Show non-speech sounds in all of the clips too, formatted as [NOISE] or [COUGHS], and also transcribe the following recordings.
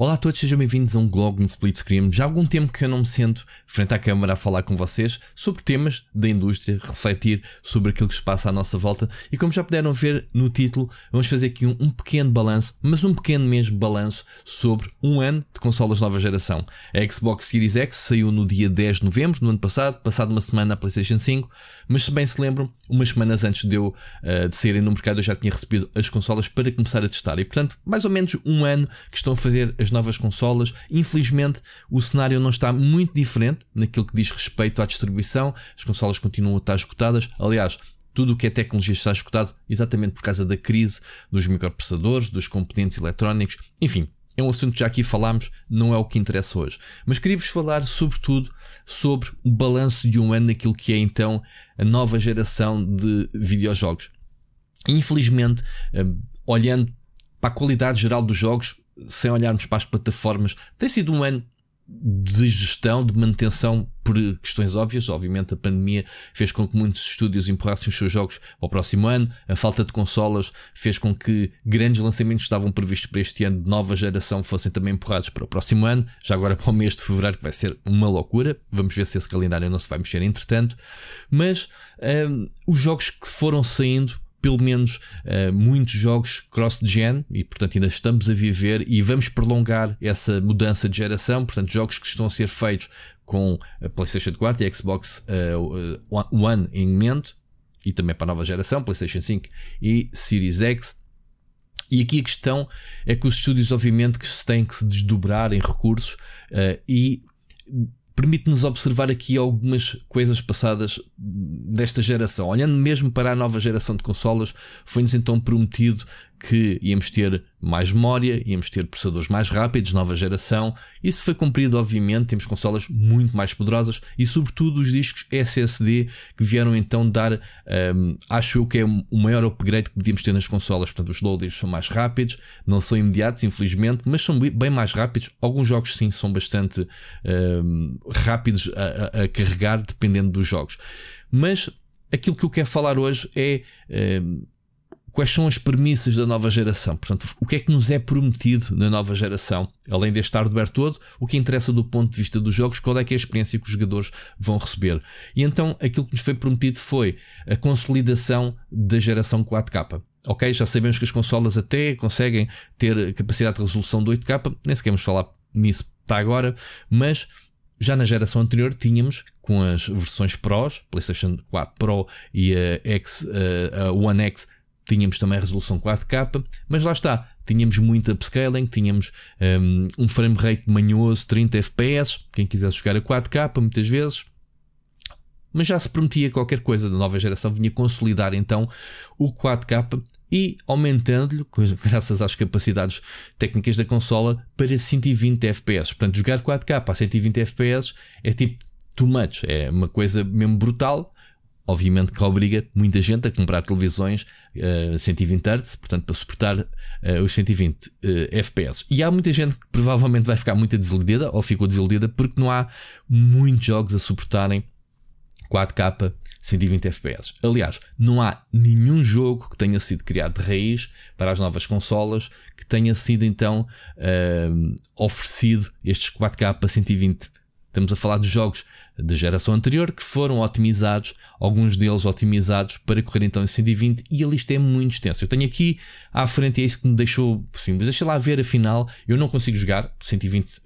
Olá a todos, sejam bem-vindos a um blog, no split screen. Já há algum tempo que eu não me sento frente à câmara a falar com vocês sobre temas da indústria, refletir sobre aquilo que se passa à nossa volta e como já puderam ver no título, vamos fazer aqui um, um pequeno balanço, mas um pequeno mesmo balanço sobre um ano de consolas nova geração. A Xbox Series X saiu no dia 10 de novembro do ano passado, passado uma semana a PlayStation 5, mas se bem se lembram, umas semanas antes de eu uh, de saírem no mercado eu já tinha recebido as consolas para começar a testar e portanto mais ou menos um ano que estão a fazer as as novas consolas. Infelizmente, o cenário não está muito diferente naquilo que diz respeito à distribuição. As consolas continuam a estar esgotadas. Aliás, tudo o que é tecnologia está escutado exatamente por causa da crise dos microprocessadores, dos componentes eletrónicos, enfim. É um assunto que já aqui falámos, não é o que interessa hoje. Mas queria-vos falar, sobretudo, sobre o balanço de um ano naquilo que é então a nova geração de videojogos. Infelizmente, eh, olhando para a qualidade geral dos jogos, sem olharmos para as plataformas, tem sido um ano de gestão, de manutenção por questões óbvias. Obviamente, a pandemia fez com que muitos estúdios empurrassem os seus jogos ao próximo ano. A falta de consolas fez com que grandes lançamentos que estavam previstos para este ano de nova geração fossem também empurrados para o próximo ano. Já agora para o mês de fevereiro, que vai ser uma loucura. Vamos ver se esse calendário não se vai mexer entretanto. Mas hum, os jogos que foram saindo pelo menos uh, muitos jogos cross-gen e portanto ainda estamos a viver e vamos prolongar essa mudança de geração, portanto jogos que estão a ser feitos com a PlayStation 4 e Xbox uh, One em mente e também para a nova geração, PlayStation 5 e Series X. E aqui a questão é que os estúdios obviamente que têm que se desdobrar em recursos uh, e permite-nos observar aqui algumas coisas passadas desta geração. Olhando mesmo para a nova geração de consolas, foi-nos então prometido que íamos ter mais memória, íamos ter processadores mais rápidos, nova geração. Isso foi cumprido, obviamente, temos consolas muito mais poderosas e, sobretudo, os discos SSD que vieram então dar, um, acho eu que é o maior upgrade que podíamos ter nas consolas. Portanto, os loaders são mais rápidos, não são imediatos, infelizmente, mas são bem mais rápidos. Alguns jogos, sim, são bastante um, rápidos a, a, a carregar, dependendo dos jogos. Mas aquilo que eu quero falar hoje é. Um, quais são as premissas da nova geração. Portanto, o que é que nos é prometido na nova geração, além deste hardware todo, o que interessa do ponto de vista dos jogos, qual é que é a experiência que os jogadores vão receber. E então aquilo que nos foi prometido foi a consolidação da geração 4K. Ok, já sabemos que as consolas até conseguem ter capacidade de resolução de 8K, nem sequer vamos falar nisso para agora, mas já na geração anterior tínhamos com as versões Pros, PlayStation 4 Pro e a, X, a One X tínhamos também a resolução 4K, mas lá está, tínhamos muito upscaling, tínhamos um, um frame rate manhoso, 30 FPS, quem quisesse jogar a 4K muitas vezes, mas já se prometia qualquer coisa da nova geração vinha consolidar então o 4K e aumentando-lhe, [LAUGHS] graças às capacidades técnicas da consola, para 120 FPS. Portanto, jogar 4K a 120 FPS é tipo too much, é uma coisa mesmo brutal obviamente que obriga muita gente a comprar televisões uh, 120 Hz, portanto, para suportar uh, os 120 uh, FPS. E há muita gente que provavelmente vai ficar muito desiludida ou ficou desiludida porque não há muitos jogos a suportarem 4K 120 FPS. Aliás, não há nenhum jogo que tenha sido criado de raiz para as novas consolas que tenha sido então uh, oferecido estes 4K 120 FPS. Estamos a falar de jogos da geração anterior que foram otimizados, alguns deles otimizados para correr então em 120 e a lista é muito extensa. Eu tenho aqui à frente, é isso que me deixou sim mas deixa lá ver afinal, eu não consigo jogar 120 uh,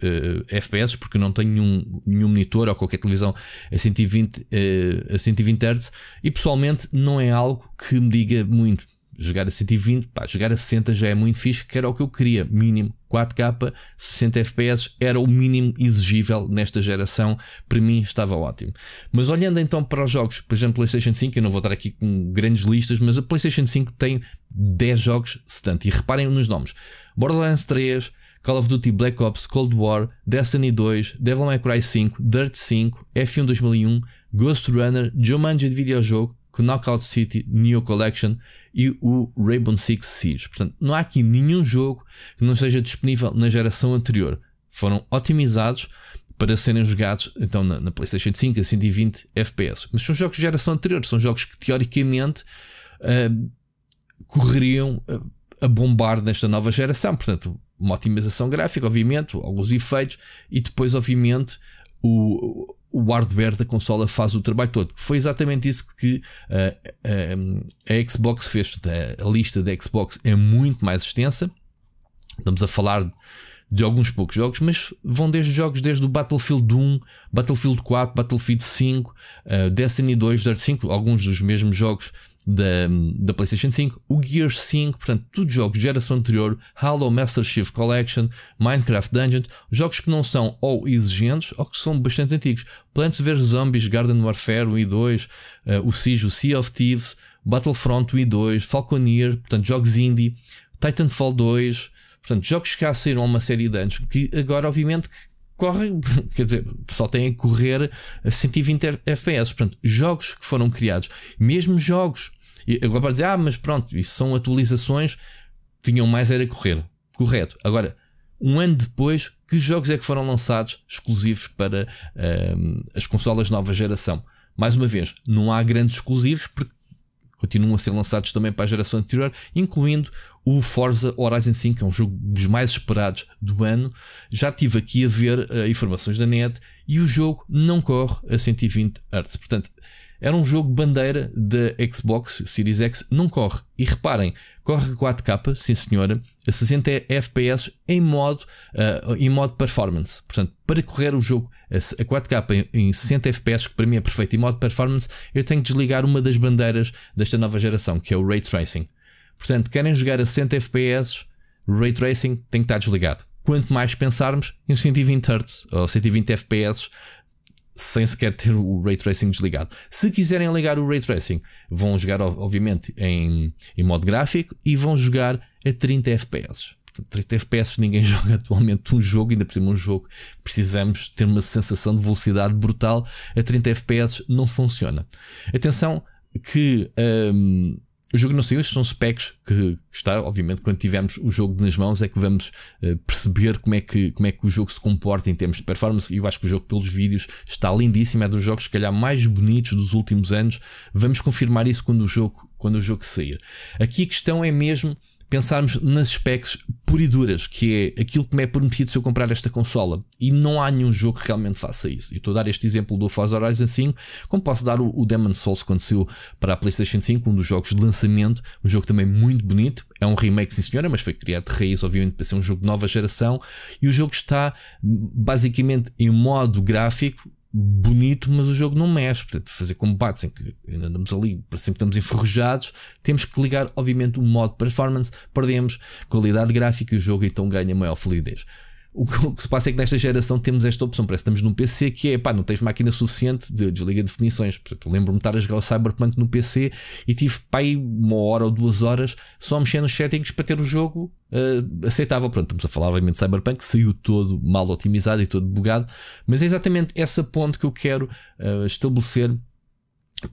FPS porque não tenho nenhum, nenhum monitor ou qualquer televisão a 120, uh, eh, a 120 Hz e pessoalmente não é algo que me diga muito. Jogar a 120, pá, jogar a 60 já é muito fixe, que era o que eu queria, mínimo. 4K, 60 FPS era o mínimo exigível nesta geração, para mim estava ótimo. Mas olhando então para os jogos, por exemplo, PlayStation 5, eu não vou estar aqui com grandes listas, mas a PlayStation 5 tem 10 jogos stand, e reparem nos nomes: Borderlands 3, Call of Duty Black Ops Cold War, Destiny 2, Devil May Cry 5, Dirt 5, F1 2001, Ghost Runner, Jumanji de videojogo, Knockout City, Neo Collection e o Rainbow Six Siege. Portanto, não há aqui nenhum jogo que não esteja disponível na geração anterior. Foram otimizados para serem jogados então na, na PlayStation 5 a 120 FPS. Mas são jogos de geração anterior, são jogos que teoricamente uh, correriam a, eh, a bombar nesta nova geração. Portanto, uma otimização gráfica, obviamente, alguns efeitos e depois, obviamente, o, o hardware da consola faz o trabalho todo. Foi exatamente isso que eh, eh, a, a Xbox fez. A, a lista da Xbox é muito mais extensa. Estamos a falar de alguns poucos jogos, mas vão desde jogos desde o Battlefield 1, Battlefield 4, Battlefield 5, uh, eh, Destiny 2, Dirt 5, alguns dos mesmos jogos da, da PlayStation 5, o Gears 5, portanto, tudo jogos de geração anterior, Halo Master Chief Collection, Minecraft Dungeon, jogos que não são ou exigentes ou que são bastante antigos. Plants vs Zombies, Garden Warfare 1 e 2, uh, o Siege, o Sea of Thieves, Battlefront 1 e 2, Falconeer, portanto, jogos indie, Titanfall 2, portanto, jogos que já saíram há uma série de anos, que agora, obviamente, correm, [LAUGHS] quer dizer, só têm a correr a 120 FPS. Portanto, jogos que foram criados, mesmo jogos e agora para dizer, ah, mas pronto, isso são atualizações, tinham mais era correr. Correto. Agora, um ano depois, que jogos é que foram lançados exclusivos para um, ehm, as consolas nova geração? Mais uma vez, não há grandes exclusivos porque continuam a ser lançados também para a geração anterior, incluindo o Forza Horizon 5, que é um jogo dos mais esperados do ano. Já tive aqui a ver uh, informações da net e o jogo não corre a 120 Hz. Portanto, era um jogo bandeira da Xbox Series X, não corre. E reparem, corre 4K, sim senhora, a 60 FPS em modo, uh, em modo performance. Portanto, para correr o jogo a 4K em 60 FPS, que para mim é perfeito, em modo performance, eu tenho que desligar uma das bandeiras desta nova geração, que é o Ray Tracing. Portanto, querem jogar a 60 FPS, Ray Tracing tem que estar desligado quanto mais pensarmos em 120 Hz ou 120 FPS sem sequer ter o ray tracing desligado. Se quiserem ligar o ray tracing, vão jogar, obviamente, em, em modo gráfico e vão jogar a 30 FPS. 30 FPS ninguém [LAUGHS] joga atualmente um jogo, ainda por cima um jogo precisamos ter uma sensação de velocidade brutal. A 30 FPS não funciona. Atenção que hum, o jogo não saiu, estes são specs que, que, está, obviamente, quando tivermos o jogo nas mãos é que vamos uh, perceber como é que, como é que o jogo se comporta em termos de performance. E eu acho que o jogo, pelos vídeos, está lindíssimo, é dos jogos, se calhar, mais bonitos dos últimos anos. Vamos confirmar isso quando o jogo, quando o jogo sair. Aqui a questão é mesmo pensarmos nas specs puriduras, que é aquilo que me é prometido se eu comprar esta consola. E não há nenhum jogo que realmente faça isso. E estou a dar este exemplo do Forza Horizon 5, como posso dar o, o Demon Souls que aconteceu para a PlayStation 5, um dos jogos de lançamento, um jogo também muito bonito. É um remake, sim senhora, mas foi criado de raiz, obviamente, para ser um jogo de nova geração. E o jogo está basicamente em modo gráfico bonito, mas o jogo não mexe. Portanto, fazer combates em que andamos ali, sempre estamos enferrujados, temos que ligar, obviamente, o modo performance, perdemos qualidade gráfica e o jogo então ganha maior fluidez. O que, o que, se passa é que nesta geração temos esta opção. Parece que estamos num PC que é pá, não tens máquina suficiente de desliga definições. Por exemplo, lembro-me de estar a jogar o Cyberpunk no PC e tive pá, uma hora ou duas horas só mexendo nos settings para ter o jogo uh, aceitável. Pronto, estamos a falar obviamente de Cyberpunk, que saiu todo mal otimizado e todo bugado, mas é exatamente essa ponte que eu quero uh, estabelecer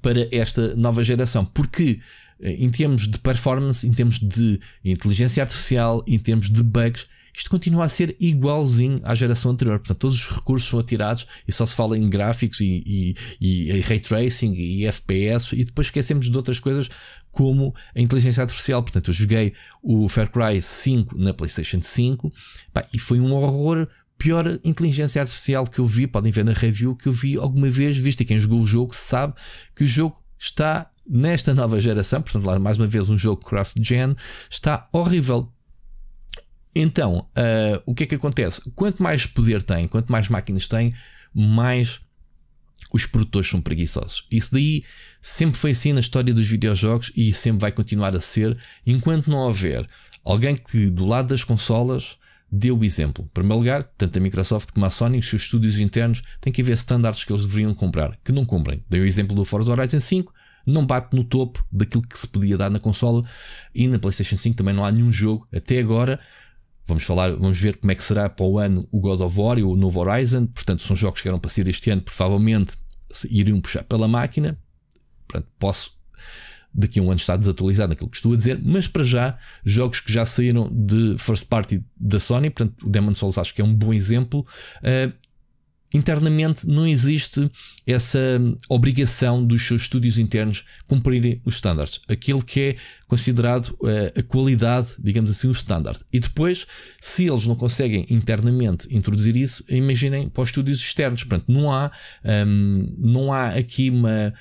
para esta nova geração, porque ah, em termos de performance, em termos de inteligência artificial, em termos de bugs, isto continua a ser igualzinho à geração anterior. Portanto, todos os recursos são atirados e só se fala em gráficos e, e, e, ray tracing e FPS e depois esquecemos de outras coisas como a inteligência artificial. Portanto, eu joguei o Far Cry 5 na PlayStation 5 pá, e foi um horror pior inteligência artificial que eu vi, podem ver na review, que eu vi alguma vez visto E quem jogou o jogo sabe que o jogo está nesta nova geração, portanto, lá mais uma vez um jogo cross-gen, está horrível. Então, uh, o que é que acontece? Quanto mais poder tem, quanto mais máquinas tem, mais os produtores são preguiçosos. Isso daí sempre foi assim na história dos videojogos e sempre vai continuar a ser enquanto não houver alguém que do lado das consolas deu o exemplo. Em primeiro lugar, tanto a Microsoft como a Sony, os seus estúdios internos têm que haver standards que eles deveriam comprar, que não comprem. Dei o exemplo do Forza Horizon 5, não bate no topo daquilo que se podia dar na consola e na PlayStation 5 também não há nenhum jogo até agora Vamos falar, vamos ver como é que será para o ano o God of War e o novo Horizon. Portanto, são jogos que eram para sair este ano, provavelmente iriam puxar pela máquina. Portanto, posso daqui a um ano estar desatualizado naquilo que estou a dizer, mas para já, jogos que já saíram de first party da Sony, portanto, o Demon Souls acho que é um bom exemplo. Uh, internamente não existe essa obrigação dos seus estúdios internos cumprirem os standards, aquilo que é considerado eh, a qualidade, digamos assim, o standard. E depois, se eles não conseguem internamente introduzir isso, imaginem para os estúdios externos. Portanto, não há, ehm, não há aqui uma,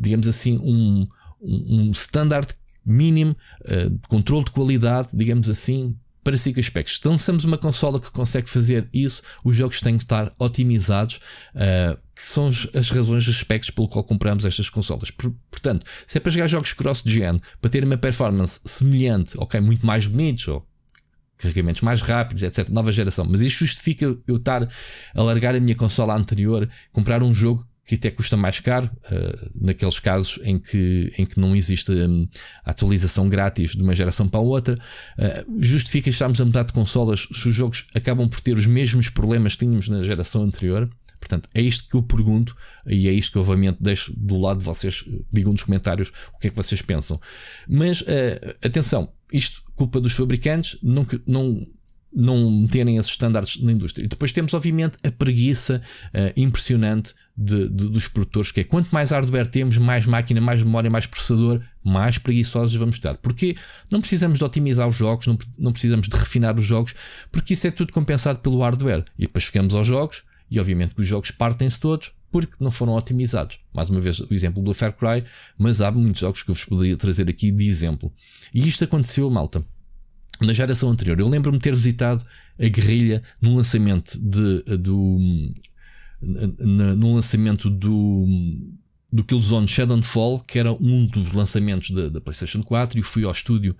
digamos assim, um, um standard mínimo, uh, controle de qualidade, digamos assim, para 5 aspectos. Se lançamos uma consola que consegue fazer isso, os jogos têm que estar otimizados, uh, que são as razões, os aspectos pelo qual compramos estas consolas. Portanto, se é para jogar jogos cross-gen, para ter uma performance semelhante, ok, muito mais bonitos, ou carregamentos mais rápidos, etc. Nova geração. Mas isto justifica eu estar a largar a minha consola anterior, comprar um jogo que até custa mais caro, uh, naqueles casos em que, em que não existe um, atualização grátis de uma geração para a outra. Uh, justifica estarmos a mudar de consolas se os jogos acabam por ter os mesmos problemas que tínhamos na geração anterior? Portanto, é isto que eu pergunto e é isto que, obviamente, deixo do lado de vocês. Digam nos comentários o que é que vocês pensam. Mas, uh, atenção, isto culpa dos fabricantes, não, não, não terem esses estándares na indústria. E depois temos, obviamente, a preguiça uh, impressionante de, de, dos produtores, que é quanto mais hardware temos, mais máquina, mais memória, mais processador, mais preguiçosos vamos estar. Porque não precisamos de otimizar os jogos, não, não precisamos de refinar os jogos, porque isso é tudo compensado pelo hardware. E depois chegamos aos jogos, e obviamente que os jogos partem-se todos, porque não foram otimizados. Mais uma vez, o exemplo do Far Cry, mas há muitos jogos que eu vos poderia trazer aqui de exemplo. E isto aconteceu, malta na geração anterior. Eu lembro-me ter visitado a guerrilha no lançamento de, do. no lançamento do. Do Killzone Shadowfall, que era um dos lançamentos da, PlayStation 4, e fui ao estúdio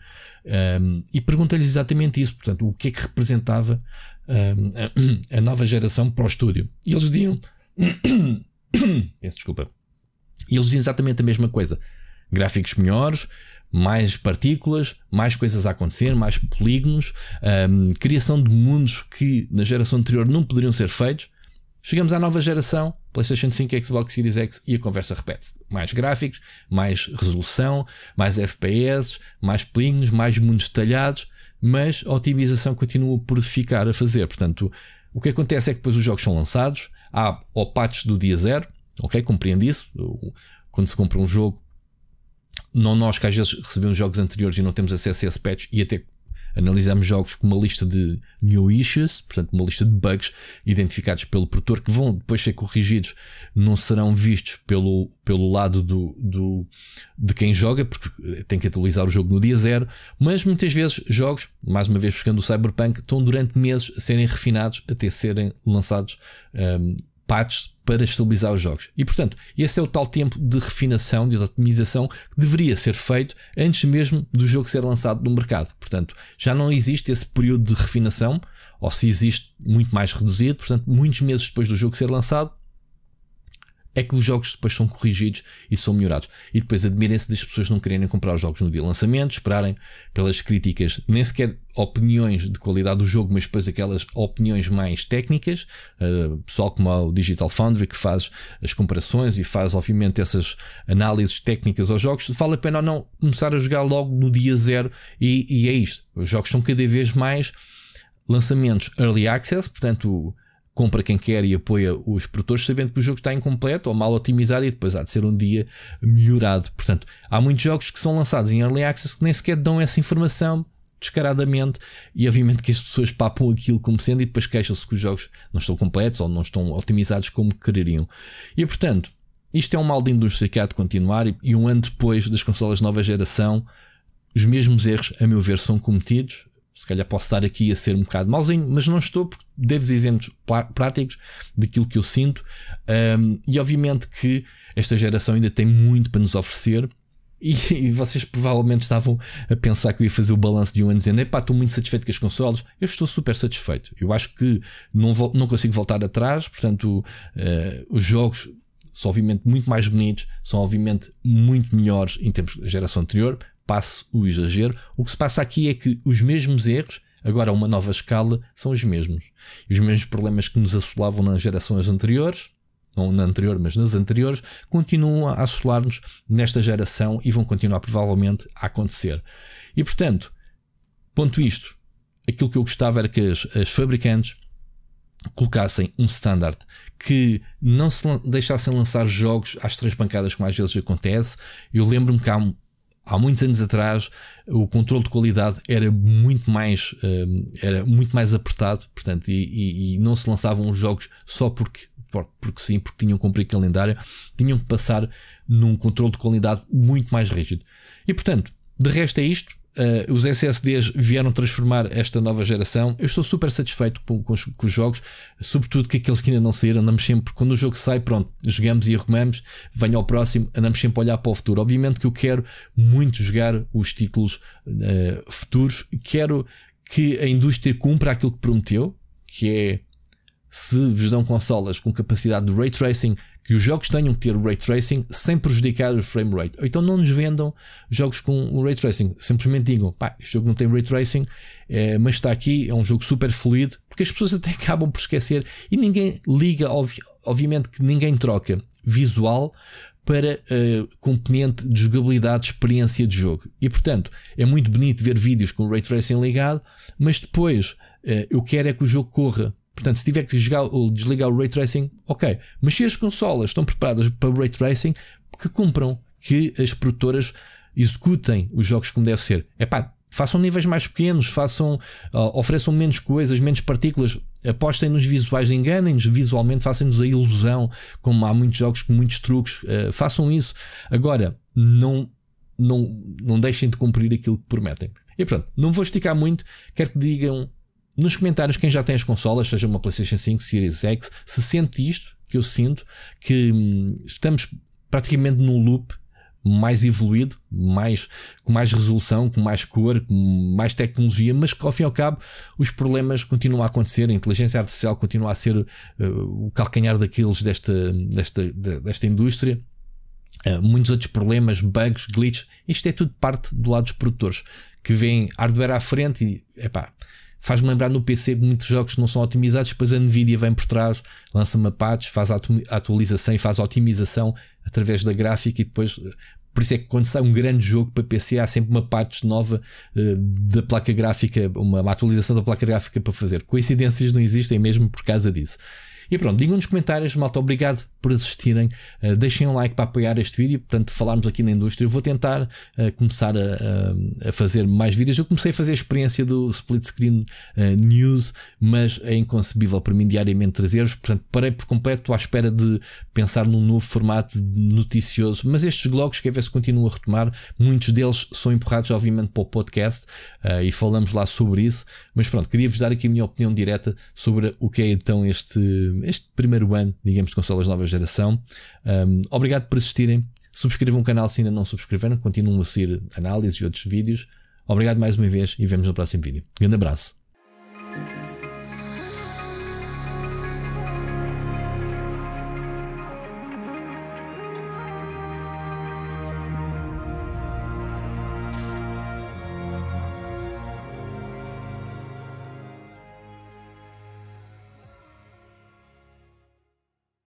um, e perguntei-lhes exatamente isso, portanto, o que é que representava um, a, [CLEARS THROAT] a, nova geração para o estúdio. E eles diziam: [COUGHS] peço desculpa, e eles diziam exatamente a mesma coisa: gráficos melhores, mais partículas, mais coisas a acontecer, mais polígonos, um, criação de mundos que na geração anterior não poderiam ser feitos. Chegamos à nova geração, PlayStation 5, Xbox Series X e a conversa repete-se. Mais gráficos, mais resolução, mais FPS, mais polígonos, mais mundos detalhados, mas a otimização continua por ficar a fazer. Portanto, o que acontece é que depois os jogos são lançados, há opatos patches do dia zero, ok? Compreendo isso. Quando se compra um jogo, não nós que às vezes recebemos jogos anteriores e não temos acesso a esse patch e até analisamos jogos com uma lista de new issues, portanto uma lista de bugs identificados pelo produtor que vão depois ser corrigidos, não serão vistos pelo, pelo lado do, do, de quem joga, porque tem que atualizar o jogo no dia zero, mas muitas vezes jogos, mais uma vez buscando o Cyberpunk, estão durante meses a serem refinados até serem lançados um, patches para estabilizar os jogos. E portanto, esse é o tal tempo de refinação, de otimização que deveria ser feito antes mesmo do jogo ser lançado no mercado. Portanto, já não existe esse período de refinação, ou se existe muito mais reduzido, portanto, muitos meses depois do jogo ser lançado, é que os jogos depois são corrigidos e são melhorados. E depois admirem-se das pessoas não quererem comprar os jogos no dia de lançamento, esperarem pelas críticas, nem sequer opiniões de qualidade do jogo, mas depois aquelas opiniões mais técnicas, uh, pessoal como o Digital Foundry que faz as comparações e faz obviamente essas análises técnicas aos jogos, vale a pena ou não começar a jogar logo no dia zero e, e é isto. Os jogos são cada vez mais lançamentos early access, portanto compra quem quer e apoia os produtores, sabendo que o jogo está incompleto ou mal otimizado e depois há de ser um dia melhorado. Portanto, há muitos jogos que são lançados em early access que nem sequer dão essa informação descaradamente e obviamente que as pessoas papam aquilo como sendo e depois queixam-se que os jogos não estão completos ou não estão otimizados como quereriam. E portanto, isto é um mal de indústria que há de continuar e um ano depois das consolas nova geração, os mesmos erros, a meu ver, são cometidos se calhar posso estar aqui a ser um bocado mauzinho, mas não estou, porque devo exemplos práticos daquilo que eu sinto. Um, e obviamente que esta geração ainda tem muito para nos oferecer. E, [LAUGHS] e, vocês provavelmente estavam a pensar que eu ia fazer o balanço de um ano dizendo: Epá, estou muito satisfeito com as consoles. Eu estou super satisfeito. Eu acho que não, não consigo voltar atrás. Portanto, uh, os jogos são obviamente muito mais bonitos, são obviamente muito melhores em termos de geração anterior, passe o exagero. O que se passa aqui é que os mesmos erros, agora a uma nova escala, são os mesmos. E os mesmos problemas que nos assolavam nas gerações anteriores, não na anterior, mas nas anteriores, continuam a assolar-nos nesta geração e vão continuar provavelmente a acontecer. E portanto, ponto isto, aquilo que eu gostava era que as, as fabricantes colocassem um standard que não se deixassem lançar jogos às três pancadas como às vezes acontece. Eu lembro-me que há há muitos anos atrás o controle de qualidade era muito mais ehm, era muito mais apertado portanto e, e, não se lançavam os jogos só porque porque sim porque tinham que cumprir calendário tinham que passar num controle de qualidade muito mais rígido e portanto de resto é isto Uh, os SSDs vieram transformar esta nova geração. Eu estou super satisfeito com, com, os, com os jogos, sobretudo que aqueles que ainda não saíram. Andamos sempre, quando o jogo sai, pronto, jogamos e arrumamos. Venho ao próximo, andamos sempre a olhar para o futuro. Obviamente que eu quero muito jogar os títulos uh, futuros, quero que a indústria cumpra aquilo que prometeu, que é se vos dão consolas com capacidade de ray tracing que os jogos tenham que ter ray tracing sem prejudicar o frame rate. Ou então não nos vendam jogos com ray tracing, simplesmente digam, pá, este jogo não tem ray tracing, é, mas está aqui, é um jogo super fluido, porque as pessoas até [LAUGHS] acabam por esquecer e ninguém liga, obvi obviamente que ninguém troca visual para uh, componente de jogabilidade, experiência de jogo. E portanto, é muito bonito ver vídeos com ray tracing ligado, mas depois uh, eu quero é que o jogo corra. Portanto, se tiver que desligar, desligar o ray tracing, ok. Mas se as consolas estão preparadas para o ray tracing, que cumpram, que as produtoras executem os jogos como deve ser. É pá, façam níveis mais pequenos, façam, uh, ofereçam menos coisas, menos partículas, apostem nos visuais, enganem-nos visualmente, façam-nos a ilusão, como há muitos jogos com muitos truques, uh, façam isso. Agora, não, não, não deixem de cumprir aquilo que prometem. E pronto, não vou esticar muito, quero que digam nos comentários, quem já tem as consolas, seja uma PlayStation 5, Series X, se sente isto, que eu sinto, que hum, estamos praticamente num loop mais evoluído, mais, com mais resolução, com mais cor, com mais tecnologia, mas que ao fim e ao cabo os problemas continuam a acontecer, a inteligência artificial continua a ser uh, o calcanhar daqueles desta, desta, desta indústria. Uh, muitos outros problemas, bugs, glitches, isto é tudo parte do lado dos produtores que vêm hardware à frente e epá, Faz-me lembrar no PC muitos jogos que não são otimizados, depois a Nvidia vem por trás, lança uma patch, faz a atualização e faz a otimização através da gráfica e depois. Por isso é que quando sai um grande jogo para PC há sempre uma patch nova uh, da placa gráfica, uma, uma atualização da placa gráfica para fazer. Coincidências não existem mesmo por causa disso. E pronto, digam nos comentários, malta, obrigado por assistirem. Eh, deixem um like para apoiar este vídeo, portanto, falarmos aqui na indústria. Eu vou tentar eh, começar a, a, fazer mais vídeos. Eu comecei a fazer a experiência do split screen eh, news, mas é inconcebível para mim diariamente trazer-vos. Portanto, parei por completo à espera de pensar num novo formato noticioso. Mas estes blogs, quer é ver se continuam a retomar, muitos deles são empurrados, obviamente, para o podcast e falamos lá sobre isso. Mas pronto, queria-vos dar aqui a minha opinião direta sobre o que é então este, este primeiro ano, digamos, de consolas novas geração. Um, obrigado por assistirem. Subscrevam o canal se ainda não subscreveram. Continuam a seguir análises e outros vídeos. Obrigado mais uma vez e vemos no próximo vídeo. Grande abraço.